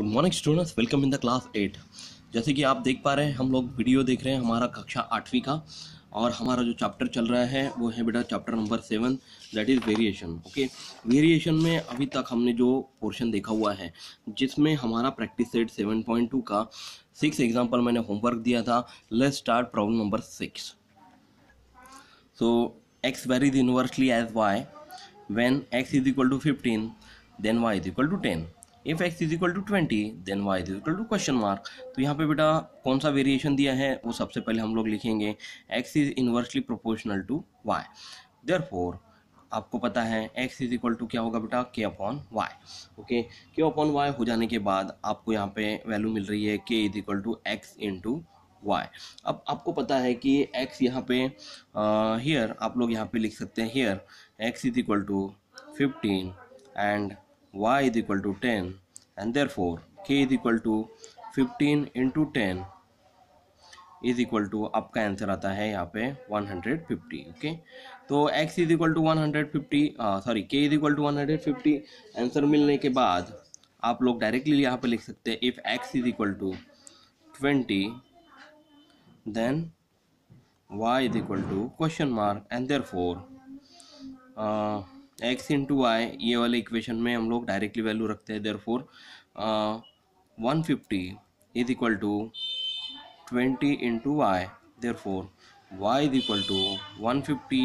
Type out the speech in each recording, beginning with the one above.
good morning students welcome in the class at जैसे कि आप देख पा रहे हैं हम लोग वीडियो देख रहे हैं हमारा कक्षा आठवीं का और हमारा जो चैप्टर चल रहा है वो है बेटा chapter number seven that is variation okay variation में अभी तक हमने जो पोर्शन देखा हुआ है जिसमें हमारा practice set seven point two का सिक्स एग्जाम्पल मैंने होमवर्क दिया था let start problem number six so x varies inversely as y when x is equal to fifteen then y is equal to ten if x is equal to twenty then y is equal to question mark तो यहाँ पे बेटा कौन सा variation दिया है वो सबसे पहले हम लोग लिखेंगे x is inversely proportional to y therefore आपको पता है x इज इक्वल टू क्या होगा बेटा k upon y okay k upon y हो जाने के बाद आपको यहाँ पे वैल्यू मिल रही है k is equal to x into y अब आपको पता है कि x यहाँ पे हियर आप लोग यहाँ पे लिख सकते हैं here x is equal to fifteen and y is equal to 10 and therefore k is equal to 15 into 10 is equal to आपका आंसर आता है यहाँ पे 150 ओके तो x is equal to 150 sorry k is equal to 150 answer मिलने के बाद आप लोग डायरेक्टली यहाँ पे लिख सकते हैं if x is equal to 20 then y is equal to question mark and therefore x into y ये वाले इक्वेशन में हम लोग डायरेक्टली वैल्यू रखते हैं therefore one fifty is equal to twenty into y therefore y is equal to one fifty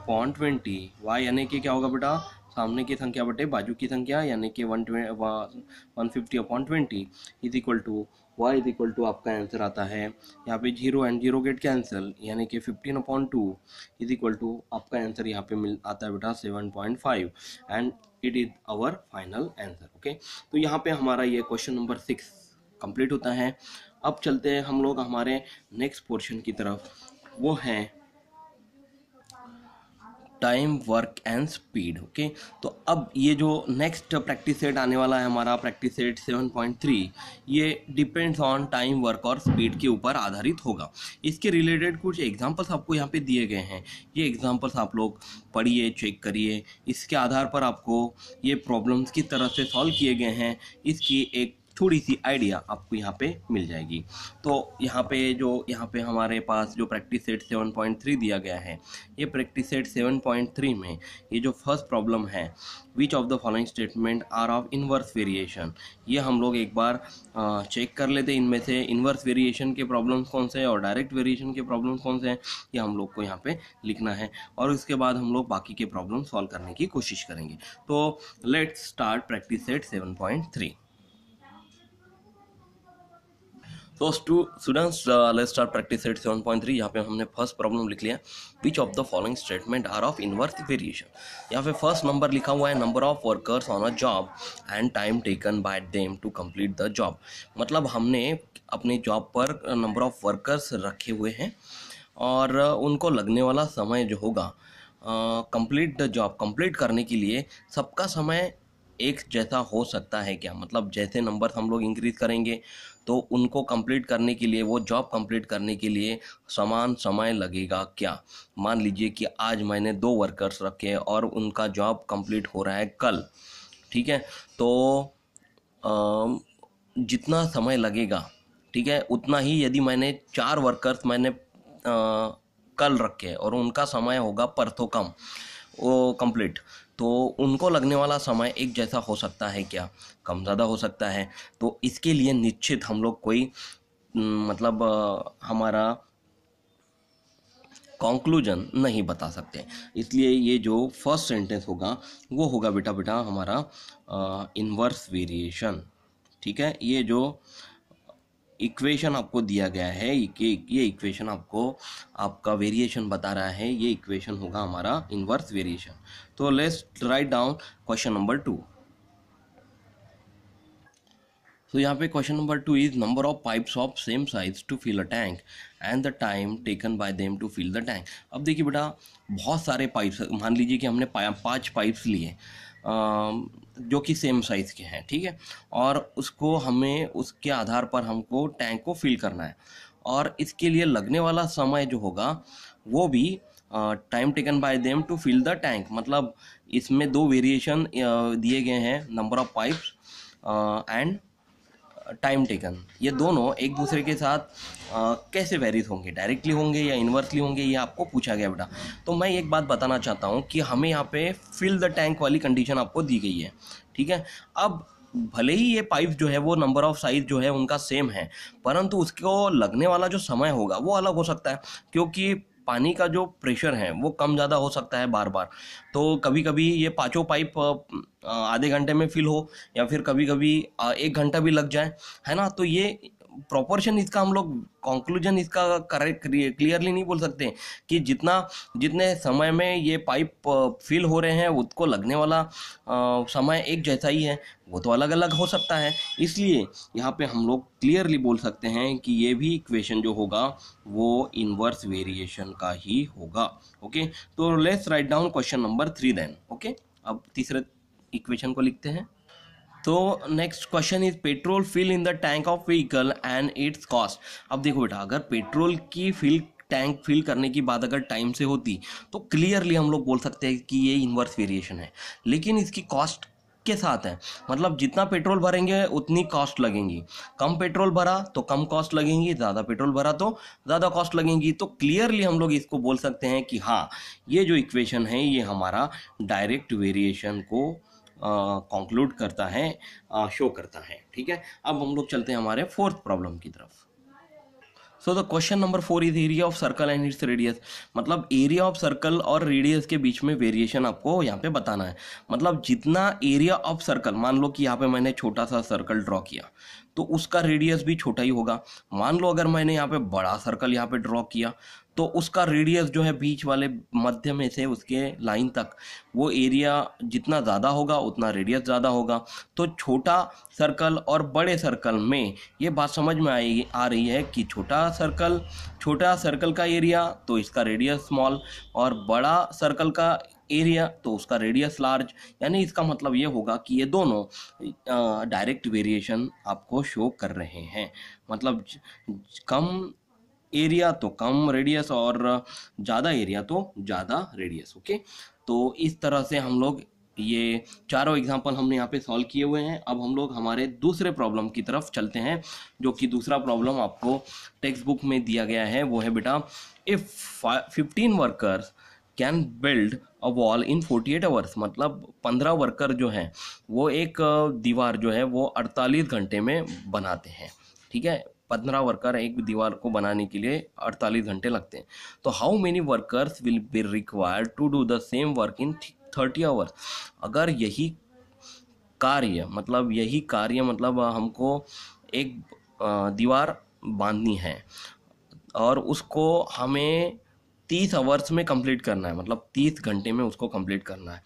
upon twenty y यानी कि क्या होगा बेटा सामने की संख्या बटे बाजू की संख्या यानी कि one one fifty upon twenty is equal to y is equal to आपका आंसर आता है यहाँ पे zero and zero get cancel यानी कि fifteen upon two is equal to आपका आंसर यहाँ पे मिल आता है बेटा seven point five and it is our final answer okay तो यहाँ पे हमारा ये क्वेश्चन नंबर सिक्स कंप्लीट होता है अब चलते हैं हम लोग हमारे नेक्स्ट पोर्शन की तरफ वो हैं time work and speed okay तो अब ये जो नेक्स्ट प्रैक्टिस सेट आने वाला है हमारा प्रैक्टिस सेट 7.3 ये डिपेंड्स ऑन टाइम वर्क और स्पीड के ऊपर आधारित होगा इसके रिलेटेड कुछ एग्जांपल्स आपको यहाँ पे दिए गए हैं ये एग्जांपल्स आप लोग पढ़िए चेक करिए इसके आधार पर आपको ये प्रॉब्लम्स किस तरह से सॉल्व किए गए हैं इसकी एक थोड़ी सी आइडिया आपको यहाँ पे मिल जाएगी तो यहाँ पे जो यहाँ पे हमारे पास जो प्रैक्टिस सेट 7.3 दिया गया है ये प्रैक्टिस सेट 7.3 में ये जो फर्स्ट प्रॉब्लम है which of the following statement are of inverse variation ये हम लोग एक बार चेक कर लेते हैं इनमें से इनवर्स वेरिएशन के प्रॉब्लम्स कौन से हैं और डायरेक्ट वेरिएशन के प्रॉब्लम्स कौन से हैं ये हम लोग को यहाँ पे लिखना है और इसके बाद हम लोग बाकी के प्रॉब्लम सॉल्व करने की कोशिश करेंगे तो let's start practice set three so students let start practice set seven point three यहाँ पे हमने फर्स्ट प्रॉब्लम लिख लिया which of the following statement are of inverse variation यहाँ पे फर्स्ट नंबर लिखा हुआ है number of workers on a job and time taken by them to complete the job मतलब हमने अपने जॉब पर नंबर ऑफ वर्कर्स रखे हुए हैं और uh, उनको लगने वाला समय जो होगा कंप्लीट द जॉब कंप्लीट करने के लिए सबका समय एक जैसा हो सकता है क्या मतलब जैसे नंबर हम लोग इंक्रीज करेंगे तो उनको कंप्लीट करने के लिए वो जॉब कंप्लीट करने के लिए समान समय लगेगा क्या मान लीजिए कि आज मैंने दो वर्कर्स रखे हैं और उनका जॉब कंप्लीट हो रहा है कल ठीक है तो जितना समय लगेगा ठीक है उतना ही यदि मैंने चार वर्कर्स मैंने आ, कल रखे और उनका समय होगा परसों कम वो कंप्लीट तो उनको लगने वाला समय एक जैसा हो सकता है क्या कम ज़्यादा हो सकता है तो इसके लिए निश्चित हम लोग कोई मतलब हमारा कॉन्क्लूजन नहीं बता सकते इसलिए ये जो फर्स्ट सेंटेंस होगा वो होगा बेटा बेटा हमारा इन्वर्स वेरिएशन ठीक है ये जो इक्वेशन आपको दिया गया है ये इक्वेशन आपको आपका वेरिएशन बता रहा है ये इक्वेशन होगा हमारा इनवर्स वेरिएशन तो let's write down question number two तो यहाँ पे question number two is number of pipes of same size to fill a tank and the time taken by them to fill the tank अब देखिए बेटा बहुत सारे pipes मान लीजिए कि हमने पाँच पाइप्स लिए जो कि सेम साइज़ के हैं ठीक है और उसको हमें उसके आधार पर हमको टैंक को फिल करना है और इसके लिए लगने वाला समय जो होगा वो भी time taken by them to fill the tank मतलब इसमें दो वेरिएशन दिए गए हैं number of pipes and time taken ये दोनों एक दूसरे के साथ आ, कैसे वेरीज होंगे डायरेक्टली होंगे या इन्वर्सली होंगे ये आपको पूछा गया बेटा तो मैं एक बात बताना चाहता हूँ कि हमें यहाँ पे फिल द टैंक वाली कंडीशन आपको दी गई है ठीक है अब भले ही ये पाइप जो है वो नंबर ऑफ साइज जो है उनका सेम है परंतु उसको लगने वाला जो समय होगा वो अलग हो सकता है क्योंकि पानी का जो प्रेशर है वो कम ज़्यादा हो सकता है बार बार तो कभी कभी ये पाँचों पाइप आधे घंटे में फिल हो या फिर कभी कभी एक घंटा भी लग जाए है ना तो ये प्रोपोर्शन इसका हम लोग कंक्लूजन इसका करेक्ट क्लियरली नहीं बोल सकते कि जितना जितने समय में ये पाइप फिल हो रहे हैं उसको लगने वाला समय एक जैसा ही है वो तो अलग अलग हो सकता है इसलिए यहाँ पे हम लोग क्लियरली बोल सकते हैं कि ये भी इक्वेशन जो होगा वो इनवर्स वेरिएशन का ही होगा ओके तो let's write down question number three then okay अब तीसरे इक्वेशन को लिखते हैं तो next question is petrol fill in the tank of vehicle and its cost अब देखो बेटा अगर पेट्रोल की फिल टैंक फिल करने की बात अगर टाइम से होती तो क्लियरली हम लोग बोल सकते हैं कि ये इन्वर्स वेरिएशन है लेकिन इसकी कॉस्ट के साथ है मतलब जितना पेट्रोल भरेंगे उतनी कॉस्ट लगेंगी कम पेट्रोल भरा तो कम कॉस्ट लगेंगी ज़्यादा पेट्रोल भरा तो ज़्यादा कॉस्ट लगेंगी तो क्लियरली हम लोग इसको बोल सकते हैं कि हाँ ये जो इक्वेशन है ये हमारा डायरेक्ट वेरिएशन को कंक्लूड करता है शो करता है ठीक है अब हम लोग चलते हैं हमारे फोर्थ प्रॉब्लम की तरफ so the question number four is area of circle and its radius मतलब एरिया ऑफ सर्कल और रेडियस के बीच में वेरिएशन आपको यहाँ पे बताना है मतलब जितना एरिया ऑफ सर्कल मान लो कि यहाँ पे मैंने छोटा सा सर्कल ड्रॉ किया तो उसका रेडियस भी छोटा ही होगा मान लो अगर मैंने यहाँ पे बड़ा सर्कल यहाँ पे ड्रॉ किया तो उसका रेडियस जो है बीच वाले मध्य में से उसके लाइन तक वो एरिया जितना ज़्यादा होगा उतना रेडियस ज़्यादा होगा तो छोटा सर्कल और बड़े सर्कल में ये बात समझ में आई आ रही है कि छोटा सर्कल छोटा सर्कल का एरिया तो इसका रेडियस स्मॉल और बड़ा सर्कल का एरिया तो उसका रेडियस लार्ज यानी इसका मतलब ये होगा कि ये दोनों डायरेक्ट वेरिएशन आपको शो कर रहे हैं मतलब कम एरिया तो कम रेडियस और ज़्यादा एरिया तो ज़्यादा रेडियस ओके तो इस तरह से हम लोग ये चारों एग्जाम्पल हमने यहाँ पे सॉल्व किए हुए हैं अब हम लोग हमारे दूसरे प्रॉब्लम की तरफ चलते हैं जो कि दूसरा प्रॉब्लम आपको टेक्स्ट बुक में दिया गया है वो है बेटा if fifteen workers can build a wall in forty eight hours मतलब पंद्रह वर्कर जो हैं वो एक दीवार जो है वो अड़तालीस घंटे में बनाते हैं ठीक है पंद्रह वर्कर एक दीवार को बनाने के लिए अड़तालीस घंटे लगते हैं तो how many workers will be required to do the same work in thirty hours अगर यही कार्य मतलब यही कार्य मतलब हमको एक दीवार बांधनी है और उसको हमें तीस आवर्स में कंप्लीट करना है मतलब तीस घंटे में उसको कंप्लीट करना है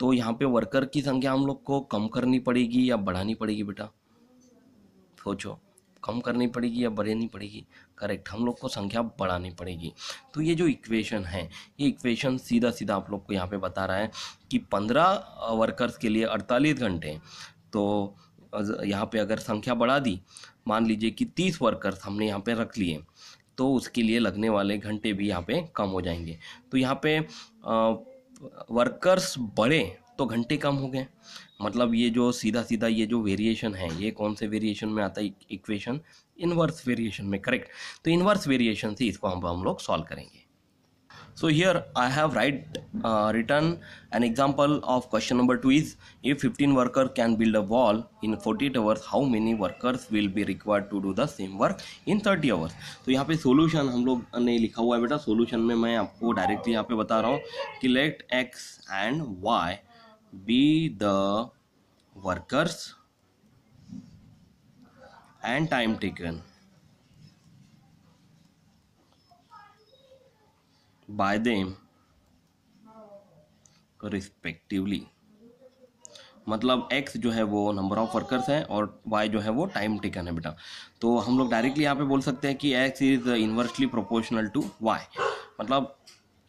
तो यहाँ पे वर्कर की संख्या हम लोग को कम करनी पड़ेगी या बढ़ानी पड़ेगी बेटा सोचो कम करनी पड़ेगी या बढ़ानी पड़ेगी करेक्ट हम लोग को संख्या बढ़ानी पड़ेगी तो ये जो इक्वेशन है ये इक्वेशन सीधा सीधा आप लोग को यहाँ पे बता रहा है कि पंद्रह वर्कर्स के लिए अड़तालीस घंटे तो यहाँ पे अगर संख्या बढ़ा दी मान लीजिए कि तीस वर्कर्स हमने यहाँ पे रख लिए तो उसके लिए लगने वाले घंटे भी यहाँ पे कम हो जाएंगे तो यहाँ पे वर्कर्स बढ़े तो घंटे कम हो गए मतलब ये जो सीधा सीधा ये जो वेरिएशन है ये कौन से वेरिएशन में आता है इक्वेशन इनवर्स वेरिएशन में करेक्ट तो इनवर्स वेरिएशन से इसको हम हम लोग सॉल्व करेंगे so here I have right written an example of question number two is if fifteen worker can build a wall in forty eight hours how many workers will be required to do the same work in thirty hours तो यहाँ पे solution हम लोग ने लिखा हुआ है बेटा सोल्यूशन में मैं आपको डायरेक्टली यहाँ पे बता रहा हूँ कि let x and y be the workers and time taken by them respectively मतलब एक्स जो है वो नंबर ऑफ वर्कर्स है और वाई जो है वो टाइम टेकन है बेटा तो हम लोग डायरेक्टली यहाँ पे बोल सकते हैं कि x is inversely proportional to y मतलब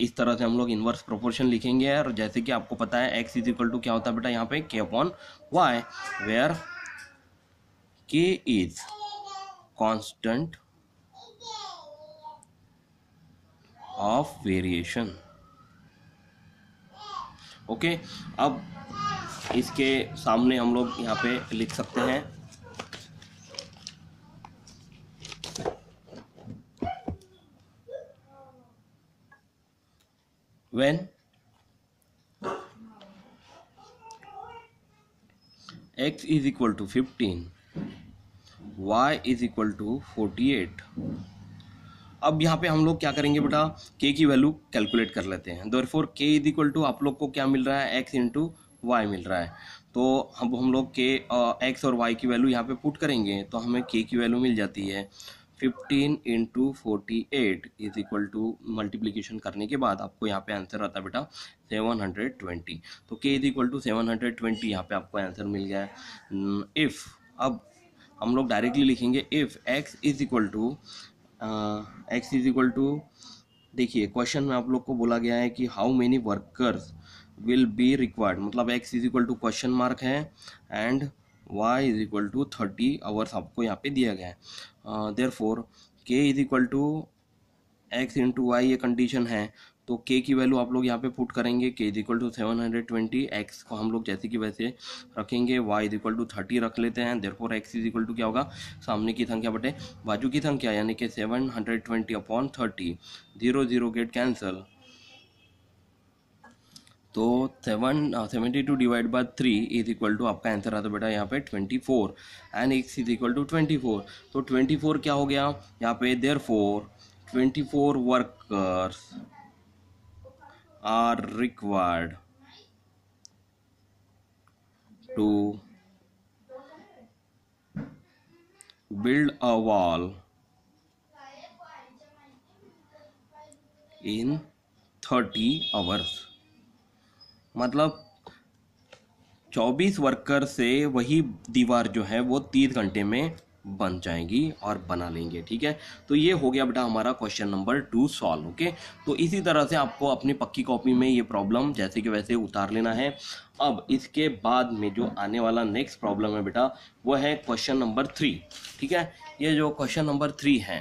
इस तरह से हम लोग इन्वर्स प्रोपोर्शन लिखेंगे और जैसे कि आपको पता है एक्स इज इक्वल टू क्या होता है बेटा यहाँ पे k upon y where k is constant of variation okay अब इसके सामने हम लोग यहाँ पे लिख सकते हैं when x is equal to 15 y is equal to 48 अब यहाँ पे हम लोग क्या करेंगे बेटा k की वैल्यू कैलकुलेट कर लेते हैं दो four k is equal to आप लोग को क्या मिल रहा है x इंटू वाई मिल रहा है तो अब हम लोग के एक्स और वाई की वैल्यू यहाँ पे पुट करेंगे तो हमें के की वैल्यू मिल जाती है fifteen into forty eight is equal to multiplication करने के बाद आपको यहाँ पे आंसर आता है बेटा सेवन हंड्रेड ट्वेंटी तो k is equal to seven hundred twenty यहाँ पे आपको आंसर मिल गया है इफ़ hmm, अब हम लोग डायरेक्टली लिखेंगे if x is equal to x is equal to देखिए क्वेश्चन में आप लोग को बोला गया है कि how many workers will be required मतलब x is equal to question mark है and y is equal to thirty hours आपको यहाँ पे दिया गया है therefore k is equal to x into y ये कंडीशन है तो के की वैल्यू आप लोग यहाँ पे पुट करेंगे k is equal to seven hundred twenty x को हम लोग जैसे कि वैसे रखेंगे y is equal to thirty रख लेते हैं therefore x is equal to क्या होगा सामने की संख्या बटे बाजू की संख्या यानी कि seven hundred twenty upon thirty zero zero get cancel तो seven seventy two divide by three is equal to आपका आंसर आता बेटा यहाँ पे twenty four and x is equal to twenty four तो ट्वेंटी फोर क्या हो गया यहाँ पे therefore twenty four workers are required to build a wall in thirty hours मतलब 24 वर्कर से वही दीवार जो है वो तीस घंटे में बन जाएगी और बना लेंगे ठीक है तो ये हो गया बेटा हमारा question number two solve okay तो इसी तरह से आपको अपनी पक्की कॉपी में ये प्रॉब्लम जैसे कि वैसे उतार लेना है अब इसके बाद में जो आने वाला नेक्स्ट प्रॉब्लम है बेटा वो है क्वेश्चन नंबर थ्री ठीक है ये जो क्वेश्चन नंबर थ्री है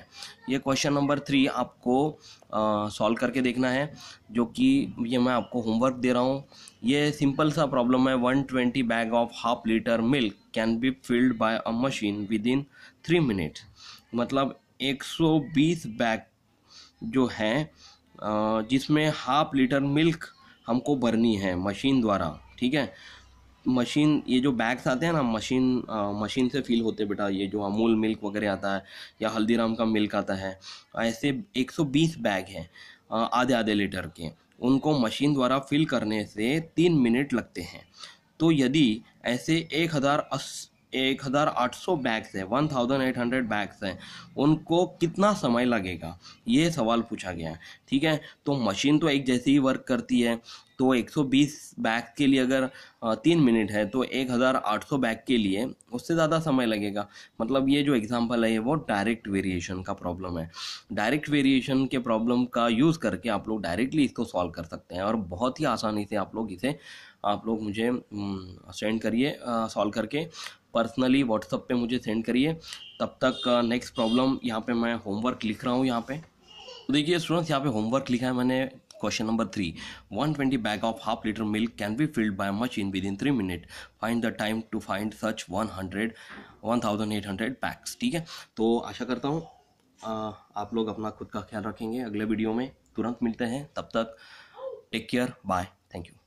ये क्वेश्चन नंबर थ्री आपको सॉल्व करके देखना है जो कि ये मैं आपको होमवर्क दे रहा हूँ ये सिंपल सा प्रॉब्लम है one twenty bag of half litre milk can be filled by a machine within three minute मतलब एक सौ बीस बैग जो है जिसमें हाफ लीटर मिल्क हमको भरनी है मशीन द्वारा ठीक है मशीन ये जो बैग्स आते हैं ना मशीन आ, मशीन से फील होते बेटा ये जो अमूल मिल्क वगैरह आता है या हल्दीराम का मिल्क आता है ऐसे 120 बैग हैं आधे आधे लीटर के उनको मशीन द्वारा फिल करने से तीन मिनट लगते हैं तो यदि ऐसे एक हज़ार एक हज़ार आठ सौ बैग्स है one thousand eight hundred bags हैं उनको कितना समय लगेगा ये सवाल पूछा गया है ठीक है तो मशीन तो एक जैसी ही वर्क करती है तो एक सौ बीस बैग के लिए अगर तीन मिनट है तो एक हजार आठ सौ बैग के लिए उससे ज़्यादा समय लगेगा मतलब ये जो एग्जाम्पल है ये वो डायरेक्ट वेरिएशन का प्रॉब्लम है डायरेक्ट वेरिएशन के प्रॉब्लम का यूज़ करके आप लोग डायरेक्टली इसको सॉल्व कर सकते हैं और बहुत ही आसानी से आप लोग इसे आप लोग मुझे सेंड करिए सॉल्व करके पर्सनली व्हाट्सअप पे मुझे सेंड करिए तब तक नेक्स्ट uh, प्रॉब्लम यहाँ पे मैं होमवर्क लिख रहा हूँ यहाँ पे तो देखिए स्टूडेंट्स यहाँ पे होमवर्क लिखा है मैंने question number three one twenty bag of half litre milk can be filled by machine within three minute find the time to find such one hundred one thousand eight hundred packs ठीक है तो आशा करता हूँ uh, आप लोग अपना खुद का ख्याल रखेंगे अगले वीडियो में तुरंत मिलते हैं तब तक take care bye thank you